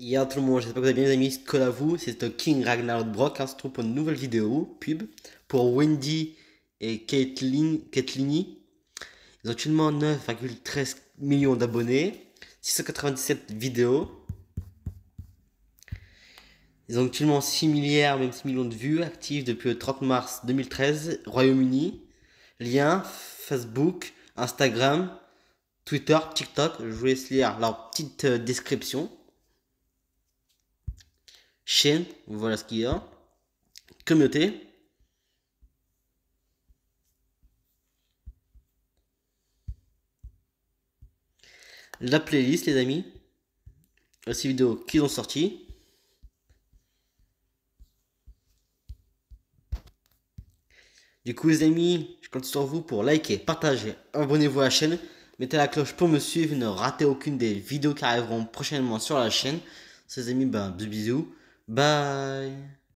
Yo tout le monde, j'espère que vous avez bien les amis, vous, c'est King Ragnarok Brock, on hein, se trouve pour une nouvelle vidéo, pub, pour Wendy et Caitlin, Ils ont actuellement 9,13 millions d'abonnés, 697 vidéos. Ils ont actuellement 6 milliards, même 6 millions de vues actives depuis le 30 mars 2013, Royaume-Uni. Lien, Facebook, Instagram, Twitter, TikTok. Je vous laisse lire leur petite euh, description chaîne, voilà ce qu'il y a, communauté, la playlist les amis, les vidéos qu'ils ont sorti Du coup les amis, je compte sur vous pour liker, partager, abonnez-vous à la chaîne, mettez la cloche pour me suivre, ne ratez aucune des vidéos qui arriveront prochainement sur la chaîne. Ces amis, ben, bisous. Bye.